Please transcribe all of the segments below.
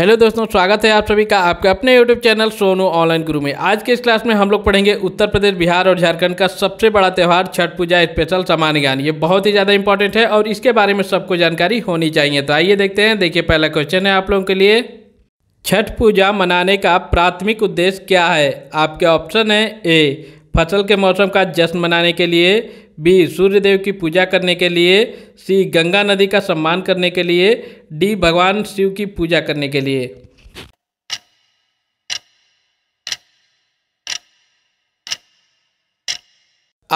hello दोस्तों स्वागत है आप सभी का आपके अपने यूट्यूब चैनल सोनू ऑनलाइन गुरु में आज के इस क्लास में हम लोग पढ़ेंगे उत्तर प्रदेश बिहार और झारखंड का सबसे बड़ा त्यौहार छठ पूजा स्पेशल सामान्य ज्ञान ये बहुत ही ज़्यादा इंपॉर्टेंट है और इसके बारे में सबको जानकारी होनी चाहिए तो आइए देखते हैं देखिए पहला क्वेश्चन है आप लोगों के लिए छठ पूजा मनाने का प्राथमिक उद्देश्य क्या है आपके ऑप्शन है ए फसल के मौसम का जश्न मनाने के लिए बी सूर्यदेव की पूजा करने के लिए सी गंगा नदी का सम्मान करने के लिए डी भगवान शिव की पूजा करने के लिए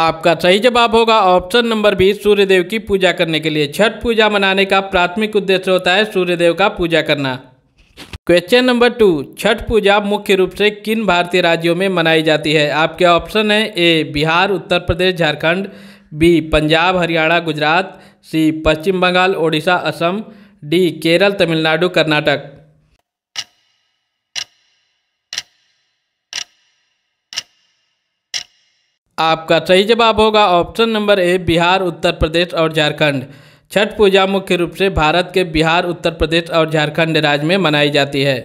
आपका सही जवाब होगा ऑप्शन नंबर बी सूर्यदेव की पूजा करने के लिए छठ पूजा मनाने का प्राथमिक उद्देश्य होता है सूर्यदेव का पूजा करना question number two Chhath Puja मुख्य रूप से किन भारतीय राज्यों में मनाई जाती है आपके ऑप्शन है A Bihar Uttar Pradesh Jharkhand B Punjab Haryana Gujarat C Paschim Bengal Odisha Assam D Kerala Tamil Nadu Karnataka आपका सही जवाब होगा option number A Bihar Uttar Pradesh और झारखंड छठ पूजा मुख्य रूप से भारत के बिहार उत्तर प्रदेश और झारखंड राज्य में मनाई जाती है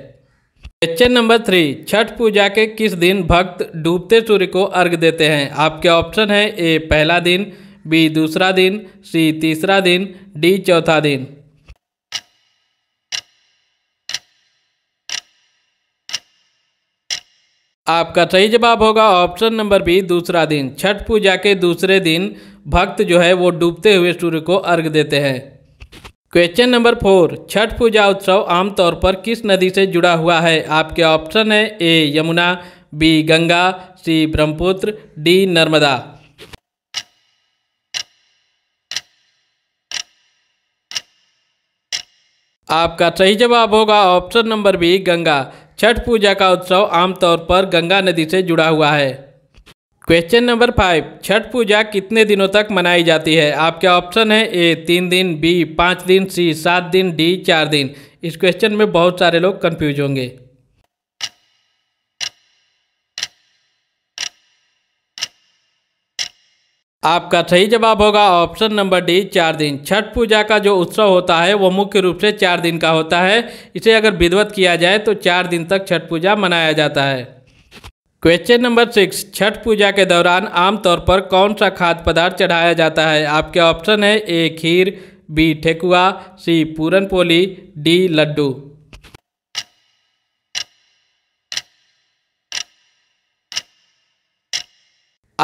question number three Chhath Puja के किस दिन भक्त डूबते सूर्य को अर्घ देते हैं आपके ऑप्शन है ए पहला दिन बी दूसरा दिन सी तीसरा दिन डी चौथा दिन आपका सही जवाब होगा ऑप्शन नंबर बी दूसरा दिन छठ पूजा के दूसरे दिन भक्त जो है वो डूबते हुए सूर्य को अर्घ देते हैं question number four Chhath Puja उत्सव आमतौर पर किस नदी से जुड़ा हुआ है आपके ऑप्शन है A Yamuna B Ganga C Brahmaputra D Narmada आपका सही जवाब होगा option number B Ganga Chhath Puja का उत्सव आमतौर पर गंगा नदी से जुड़ा हुआ है question number five Chhath Puja कितने दिनों तक मनाई जाती है आपके ऑप्शन है ए तीन दिन बी पाँच दिन सी सात दिन डी चार दिन इस क्वेश्चन में बहुत सारे लोग कंफ्यूज होंगे आपका सही जवाब होगा ऑप्शन नंबर डी चार दिन छठ पूजा का जो उत्सव होता है वो मुख्य रूप से चार दिन का होता है इसे अगर विधवत किया जाए तो चार दिन तक छठ पूजा मनाया जाता है question number six Chhath Puja के दौरान आमतौर पर कौन सा खाद्य पदार्थ चढ़ाया जाता है आपके ऑप्शन है A kheer B thekua C puran poli D laddoo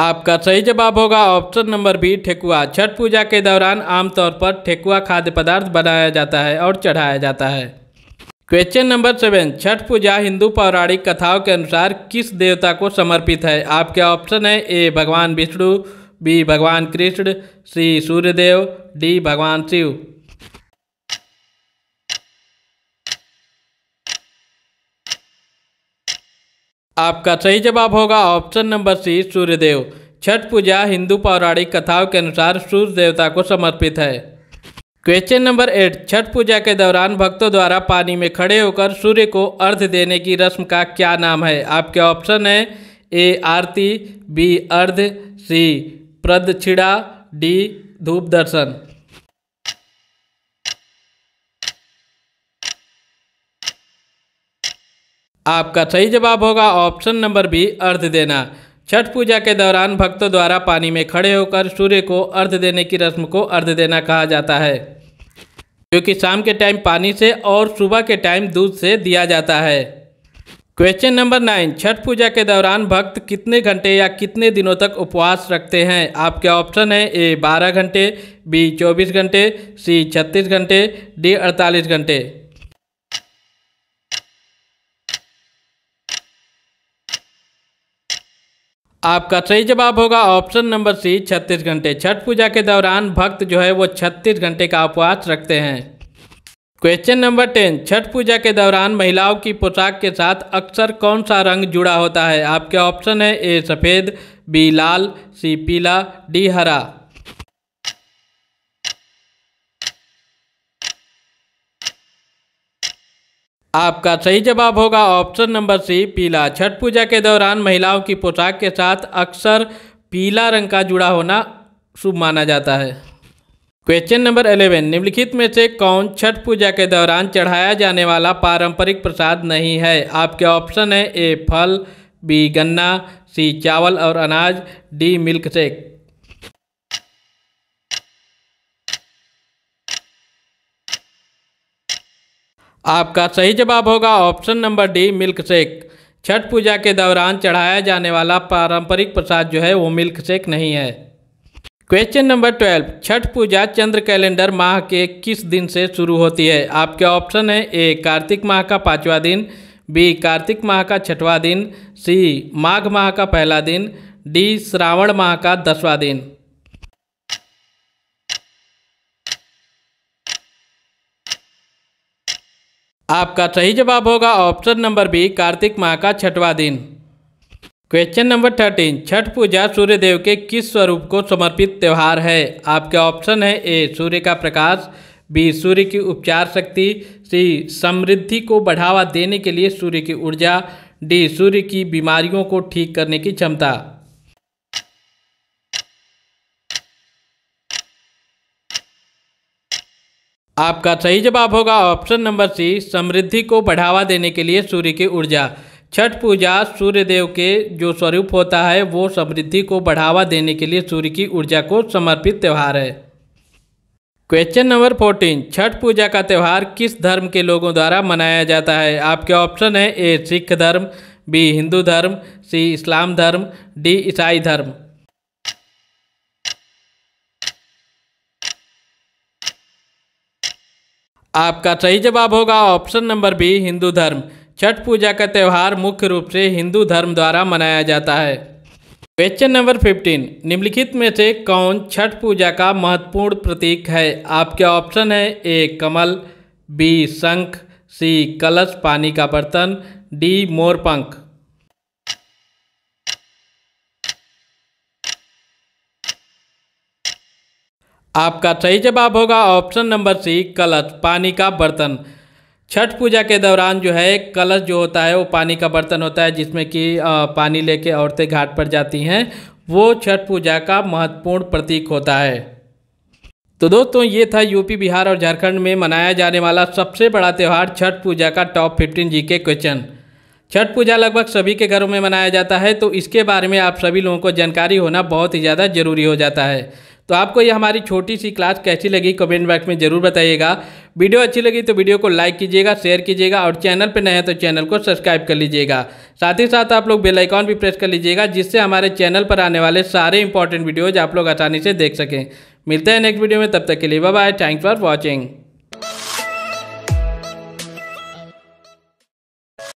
आपका सही जवाब होगा option number B thekua Chhath Puja के दौरान आमतौर पर ठेकुआ खाद्य पदार्थ बनाया जाता है और चढ़ाया जाता है question number seven Chhath Puja Hindu पौराणिक कथाओं के अनुसार किस देवता को समर्पित है आपके ऑप्शन है ए भगवान विष्णु बी भगवान कृष्ण सी सूर्यदेव डी भगवान शिव आपका सही जवाब होगा option number C Suryadev Chhath Puja Hindu पौराणिक कथाओं के अनुसार सूर्य देवता को समर्पित है question number eight Chhath Puja के दौरान भक्तों द्वारा पानी में खड़े होकर सूर्य को अर्घ देने की रस्म का क्या नाम है आपके ऑप्शन है ए आरती बी अर्ध सी प्रदक्षिणा डी धूप दर्शन आपका सही जवाब होगा ऑप्शन नंबर बी अर्ध देना छठ पूजा के दौरान भक्तों द्वारा पानी में खड़े होकर सूर्य को अर्ध देने की रस्म को अर्ध देना कहा जाता है क्योंकि शाम के टाइम पानी से और सुबह के टाइम दूध से दिया जाता है question number nine Chhath Puja के दौरान भक्त कितने घंटे या कितने दिनों तक उपवास रखते हैं आपके ऑप्शन है ए बारह घंटे बी चौबीस घंटे सी छत्तीस घंटे डी अड़तालीस घंटे आपका सही जवाब होगा ऑप्शन नंबर सी 36 घंटे छठ पूजा के दौरान भक्त जो है वो 36 घंटे का उपवास रखते हैं question number ten Chhath Puja के दौरान महिलाओं की पोशाक के साथ अक्सर कौन सा रंग जुड़ा होता है आपके ऑप्शन है ए सफ़ेद बी लाल सी पीला डी हरा आपका सही जवाब होगा ऑप्शन नंबर सी पीला छठ पूजा के दौरान महिलाओं की पोशाक के साथ अक्सर पीला रंग का जुड़ा होना शुभ माना जाता है क्वेश्चन नंबर एलेवन निम्नलिखित में से कौन छठ पूजा के दौरान चढ़ाया जाने वाला पारंपरिक प्रसाद नहीं है आपके ऑप्शन है ए फल बी गन्ना सी चावल और अनाज डी मिल्क शेक आपका सही जवाब होगा option number D milk shake Chhath Puja के दौरान चढ़ाया जाने वाला पारंपरिक प्रसाद जो है वो मिल्क शेक नहीं है question number twelve Chhath Puja चंद्र कैलेंडर माह के किस दिन से शुरू होती है आपके ऑप्शन है ए कार्तिक माह का पाँचवा दिन बी कार्तिक माह का छठवां दिन सी माघ माह का पहला दिन डी श्रावण माह का दसवां दिन आपका सही जवाब होगा ऑप्शन नंबर बी कार्तिक माह का छठवा दिन question number thirteen Chhath Puja Surya Dev के किस स्वरूप को समर्पित त्यौहार है आपके ऑप्शन है ए सूर्य का प्रकाश बी सूर्य की उपचार शक्ति सी समृद्धि को बढ़ावा देने के लिए सूर्य की ऊर्जा डी सूर्य की बीमारियों को ठीक करने की क्षमता आपका सही जवाब होगा ऑप्शन नंबर सी समृद्धि को बढ़ावा देने के लिए सूर्य की ऊर्जा छठ पूजा सूर्य देव के जो स्वरूप होता है वो समृद्धि को बढ़ावा देने के लिए सूर्य की ऊर्जा को समर्पित त्यौहार है question number fourteen Chhath Puja का त्यौहार किस धर्म के लोगों द्वारा मनाया जाता है आपके ऑप्शन है ए सिख धर्म बी हिंदू धर्म सी इस्लाम धर्म डी ईसाई धर्म आपका सही जवाब होगा ऑप्शन नंबर बी हिंदू धर्म छठ पूजा का त्यौहार मुख्य रूप से हिंदू धर्म द्वारा मनाया जाता है क्वेश्चन नंबर फिफ्टीन निम्नलिखित में से कौन छठ पूजा का महत्वपूर्ण प्रतीक है आपके ऑप्शन है ए कमल बी शंख सी कलश पानी का बर्तन डी मोरपंख आपका सही जवाब होगा ऑप्शन नंबर सी कलश पानी का बर्तन छठ पूजा के दौरान जो है कलश जो होता है वो पानी का बर्तन होता है जिसमें कि पानी लेके औरतें घाट पर जाती हैं वो छठ पूजा का महत्वपूर्ण प्रतीक होता है तो दोस्तों ये था यूपी बिहार और झारखंड में मनाया जाने वाला सबसे बड़ा त्यौहार छठ पूजा का टॉप फिफ्टीन जी के क्वेश्चन छठ पूजा लगभग सभी के घरों में मनाया जाता है तो इसके बारे में आप सभी लोगों को जानकारी होना बहुत ही ज़्यादा ज़रूरी हो जाता है तो आपको ये हमारी छोटी सी क्लास कैसी लगी कमेंट बॉक्स में ज़रूर बताइएगा वीडियो अच्छी लगी तो वीडियो को लाइक कीजिएगा शेयर कीजिएगा और चैनल पर नए हैं तो चैनल को सब्सक्राइब कर लीजिएगा साथ ही साथ आप लोग बेलाइकॉन भी प्रेस कर लीजिएगा जिससे हमारे चैनल पर आने वाले सारे इंपॉर्टेंट वीडियोज़ आप लोग आसानी से देख सकें मिलते हैं नेक्स्ट वीडियो में तब तक के लिए बाय थैंक्स फॉर वॉचिंग